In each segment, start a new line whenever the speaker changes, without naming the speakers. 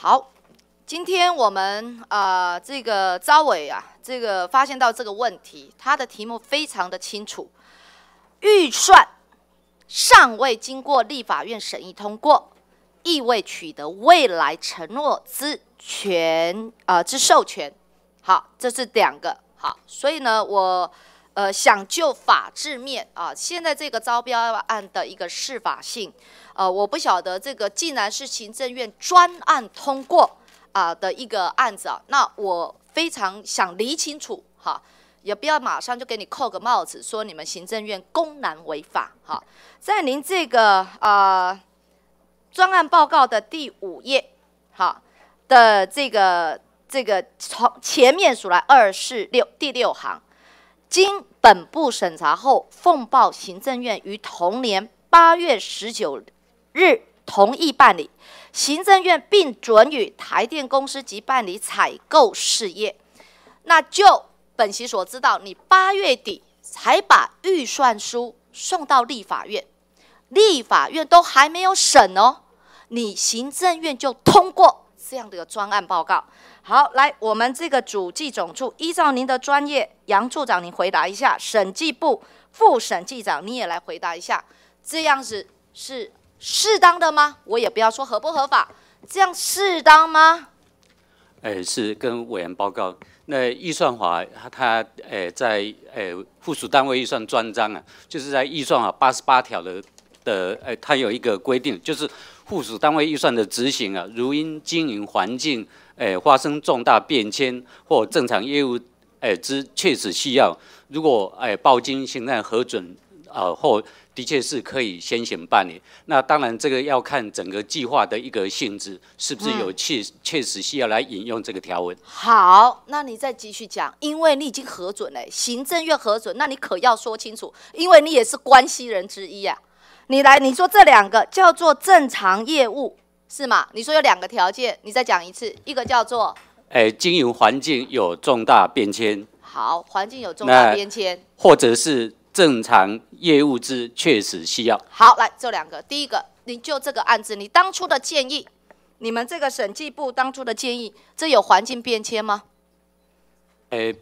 好，今天我们啊，这个招委啊，这个发现到这个问题，他的题目非常的清楚，预算尚未经过立法院审议通过，亦未取得未来承诺之权啊之授权。好，这是两个好，所以呢，我呃想就法制面啊，现在这个招标案的一个释法性。呃，我不晓得这个，既然是行政院专案通过啊的一个案子啊，那我非常想理清楚哈，也不要马上就给你扣个帽子，说你们行政院公然违法哈。在您这个呃专案报告的第五页，哈的这个这个从前面数来二四六第六行，经本部审查后，奉报行政院于同年八月十九。日同意办理，行政院并准予台电公司及办理采购事业。那就本席所知道，你八月底才把预算书送到立法院，立法院都还没有审哦，你行政院就通过这样的一个专案报告。好，来，我们这个主计总处依照您的专业，杨处长，您回答一下；审计部副审计长，你也来回答一下。这样子是。适当的吗？我也不要说合不合法，这样适当吗？
哎，是跟委员报告。那预算法，它诶在诶附属单位预算专章啊，就是在预算啊八十八条的的诶，它有一个规定，就是附属单位预算的执行啊，如因经营环境诶发生重大变迁或正常业务诶之确实需要，如果诶报经行政核准。呃，或的确是可以先行办理。那当然，这个要看整个计划的一个性质，是不是有确确实需要来引用这个条文。
好，那你再继续讲，因为你已经核准了，行政院核准，那你可要说清楚，因为你也是关系人之一呀。你来，你说这两个叫做正常业务是吗？你说有两个条件，你再讲一次，一个叫做，
哎，经营环境有重大变迁。
好，环境有重大变迁，
或者是。正常业务之确实需要。
好，来这两个，第一个，你就这个案子，你当初的建议，你们这个审计部当初的建议，这有环境变迁吗？
呃，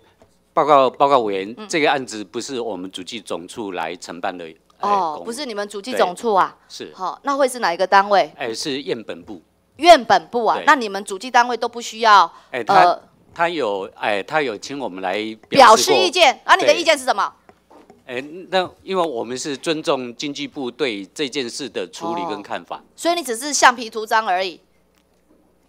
报告报告委员，这个案子不是我们主计总处来承办的
哦，不是你们主计总处啊？是。好，那会是哪一个单位？
哎，是院本部。
院本部啊？那你们主计单位都不需要？
哎，他他有哎，他有请我们来表示意见啊？你的意见是什么？哎，那因为我们是尊重经济部对这件事的处理跟看法，
所以你只是橡皮图章而已。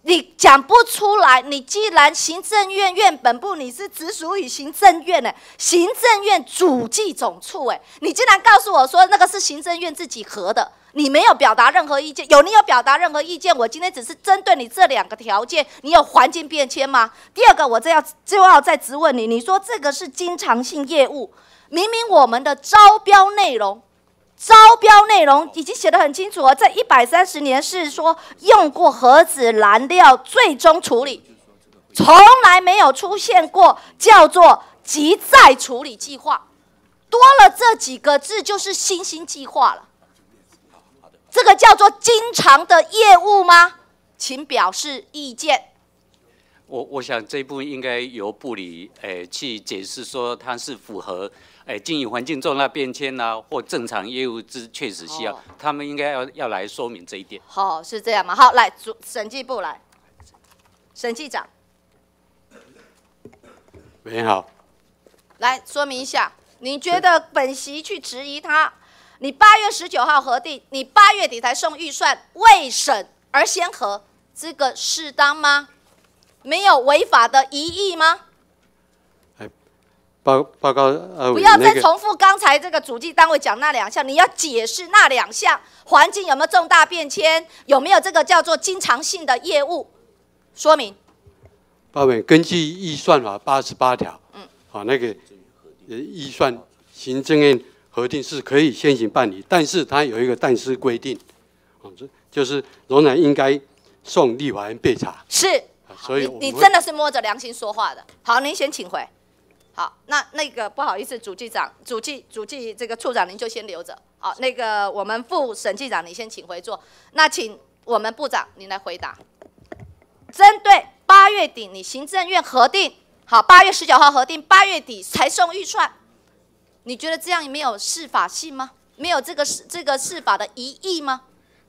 你讲不出来，你既然行政院院本部你是直属于行政院的，行政院主计总处，哎，你竟然告诉我说那个是行政院自己核的，你没有表达任何意见。有你有表达任何意见？我今天只是针对你这两个条件，你有环境变迁吗？第二个，我这要就要再质问你，你说这个是经常性业务。明明我们的招标内容，招标内容已经写得很清楚了，在一百三十年是说用过核子燃料最终处理，从来没有出现过叫做即在处理计划，多了这几个字就是新兴计划了。这个叫做经常的业务吗？请表示意见。
我我想这一部分应该由部里诶去解释说它是符合。哎，经营环境重大变迁呐，或正常业务之确实需要，他们应该要要来说明这一点。
好，是这样吗？好，来主审计部来，审计长，您好，来说明一下，你觉得本席去质疑他，你八月十九号核定，你八月底才送预算未审而先核，这个适当吗？没有违法的疑义吗？
报报告呃，不要再重
复刚才这个主计单位讲那两项，你要解释那两项环境有没有重大变迁，有没有这个叫做经常性的业务说明。
报告根据预算法八十八条，嗯，好那个预算行政院核定是可以先行办理，但是它有一个但是规定，啊，这就是仍然应该送立法院备查。是，所以你真的
是摸着良心说话的。好，您先请回。好，那那个不好意思，主计长、主计、主计这个处长，您就先留着。好，那个我们副审计长，你先请回座。那请我们部长您来回答。针对八月底你行政院核定，好，八月十九号核定，八月底才送预算，你觉得这样没有适法性吗？没有这个适这个适法的疑义吗？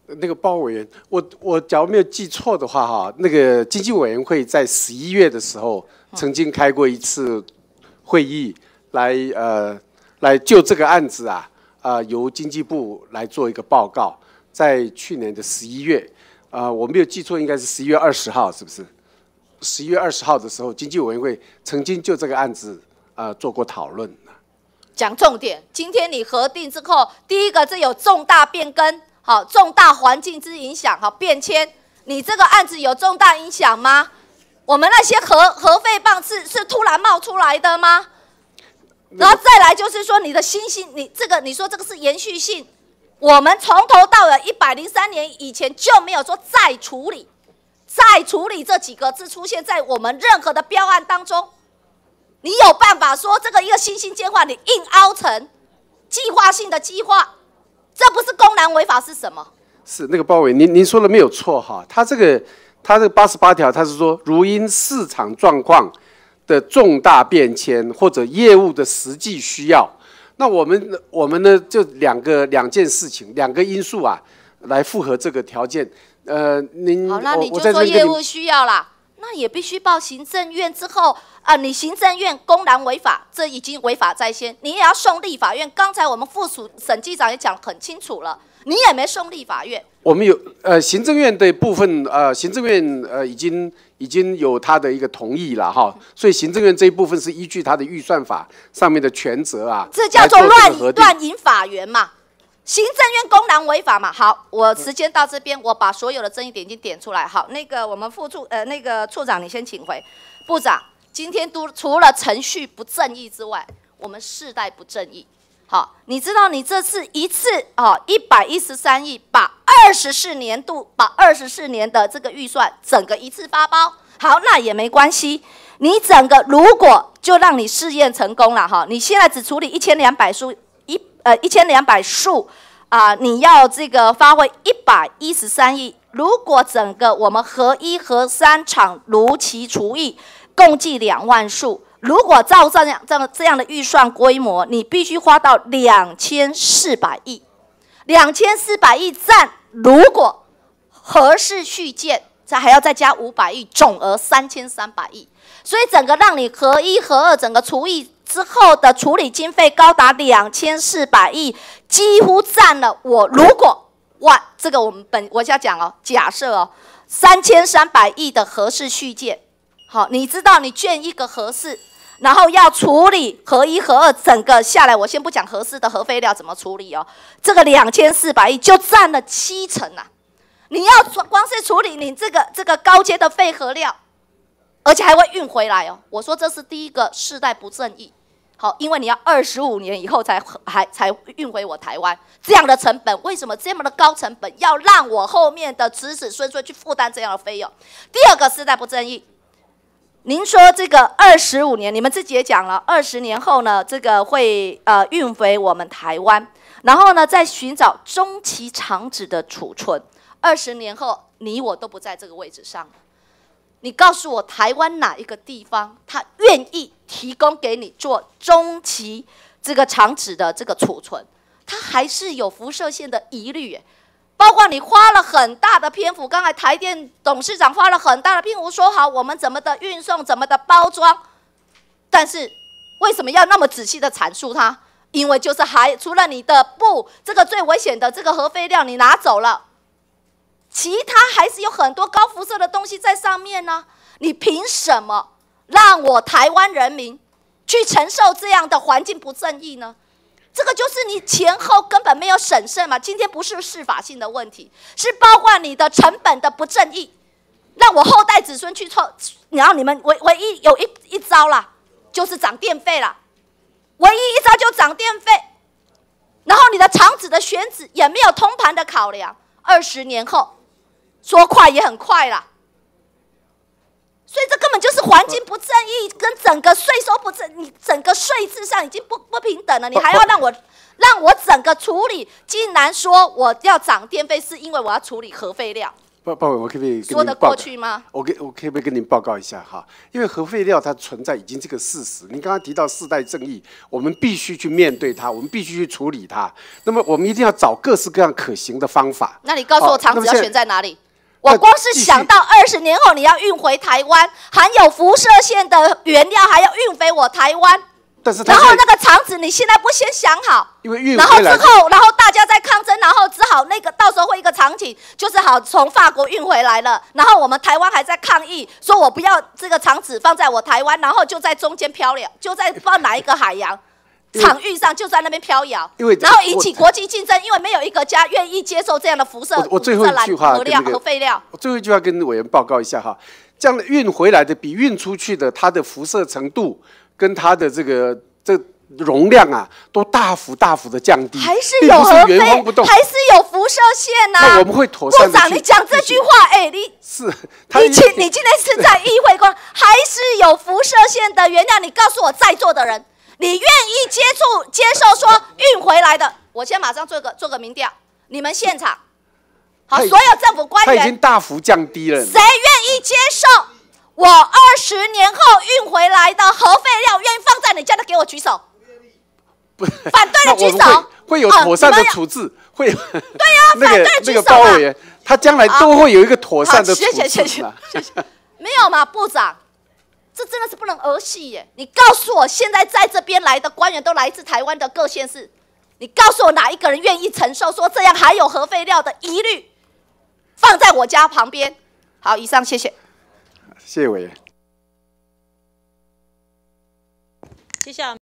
那个包委员，我我假如没有记错的话哈，那个经济委员会在十一月的时候曾经开过一次。会议来，呃，来就这个案子啊，啊，由经济部来做一个报告。在去年的十一月，啊，我没有记错，应该是十一月二十号，是不是？十一月二十号的时候，经济委员会曾经就这个案子啊做过讨论。
讲重点，今天你核定之后，第一个，这有重大变更，好，重大环境之影响，好，变迁，你这个案子有重大影响吗？我们那些核核废棒是是突然冒出来的吗？然后再来就是说你的星星，你这个你说这个是延续性，我们从头到尾一百零三年以前就没有说再处理，再处理这几个字出现在我们任何的标案当中，你有办法说这个一个星星计划你硬凹成计划性的计划，这不是公然违法是什么？
是那个包伟，您您说的没有错哈，他这个。他这八十八条，他是说，如因市场状况的重大变迁或者业务的实际需要，那我们我们呢，就两个两件事情，两个因素啊，来符合这个条件。呃，您好，那你就说业务
需要啦，那也必须报行政院之后啊，你行政院公然违法，这已经违法在先，你也要送立法院。刚才我们副署审计长也讲很清楚了。你也没送立法院，
我们有呃行政院的部分呃行政院呃已经已经有他的一个同意了哈，所以行政院这一部分是依据他的预算法上面的权责啊，这叫做乱
引引法源嘛，行政院公然违法嘛。好，我时间到这边，我把所有的争议点已经点出来。好，那个我们副处呃那个处长你先请回，部长，今天都除了程序不正义之外，我们世代不正义。好，你知道你这次一次哦，一百一十三亿，把二十四年度，把二十四年的这个预算整个一次发包。好，那也没关系。你整个如果就让你试验成功了哈，你现在只处理一千两百数一呃一千两百数啊，你要这个发挥一百一十三亿。如果整个我们合一合三厂如期除以共计两万数。如果照这样、这么这样的预算规模，你必须花到两千四百亿。两千四百亿占，如果合适续建，再还要再加五百亿，总额三千三百亿。所以整个让你合一合二，整个除以之后的处理经费高达两千四百亿，几乎占了我。如果哇，这个我们本我先讲哦，假设哦，三千三百亿的合适续建，好，你知道你建一个合适，然后要处理核一核二，整个下来，我先不讲合适的核废料怎么处理哦，这个两千四百亿就占了七成啊！你要光是处理你这个这个高阶的废核料，而且还会运回来哦。我说这是第一个世代不正义。好，因为你要二十五年以后才还才运回我台湾，这样的成本为什么这么的高成本？要让我后面的子子孙孙去负担这样的费用？第二个世代不正义。您说这个二十五年，你们自己也讲了，二十年后呢，这个会呃运回我们台湾，然后呢再寻找中期厂址的储存。二十年后，你我都不在这个位置上。你告诉我，台湾哪一个地方他愿意提供给你做中期这个厂址的这个储存？他还是有辐射线的疑虑。包括你花了很大的篇幅，刚才台电董事长花了很大的篇幅说好我们怎么的运送，怎么的包装，但是为什么要那么仔细的阐述它？因为就是还除了你的布这个最危险的这个核废料你拿走了，其他还是有很多高辐射的东西在上面呢。你凭什么让我台湾人民去承受这样的环境不正义呢？这个就是你前后根本没有审慎嘛！今天不是司法性的问题，是包括你的成本的不正义，让我后代子孙去凑。然后你们唯唯一有一一招啦，就是涨电费啦，唯一一招就涨电费，然后你的厂址的选址也没有通盘的考量。二十年后，说快也很快了。所以这根本就是环境不正义，跟整个税收不正，你整个税制上已经不不平等了。你还要让我让我整个处理，竟然说我要涨电费是因为我要处理核废料？
不不，我可不可以？说得过去吗？我给我可不可以跟您报告一下哈？因为核废料它存在已经这个事实，你刚刚提到世代正义，我们必须去面对它，我们必须去处理它。那么我们一定要找各式各样可行的方法。那
你告诉我厂址要选在哪里？我光是想到二十年后你要运回台湾，含有辐射线的原料还要运回我台湾，然后那个厂子你现在不先想好，
因为运，然后之后，然
后大家在抗争，然后只好那个到时候会一个场景，就是好从法国运回来了，然后我们台湾还在抗议，说我不要这个厂子放在我台湾，然后就在中间漂流，就在放哪一个海洋。场域上就在那边飘摇，然后引起国际竞争，因为没有一个家愿意接受这样的辐射。我最后一句话，最
后一句话跟委员报告一下哈，这样运回来的比运出去的，它的辐射程度跟它的这个这容量啊，都大幅大幅的降低。还是有核废，还是
有辐射线呐？那我们会妥善部长，你讲这句话，哎，你是你今你今天是在议会 光，还是有辐射线的？原谅你，告诉我在座的人。你愿意接触、接受说运回来的？我先马上做个做个民调，你们现场好，所有政府官员他已经
大幅降低了。谁
愿意接受我二十年后运回来的核废料？愿意放在你家的，给我举手。意，
不反对的举 手。会有妥善的处置，会对 啊，那个那个公务员，他将来都会有一个妥善的处置。谢谢谢谢
谢谢，没有嘛，部长？这真的是不能儿戏耶！你告诉我，现在在这边来的官员都来自台湾的各县市，你告诉我哪一个人愿意承受说这样还有核废料的疑虑，放在我家旁边？好，以上谢谢，谢谢委员，接下来。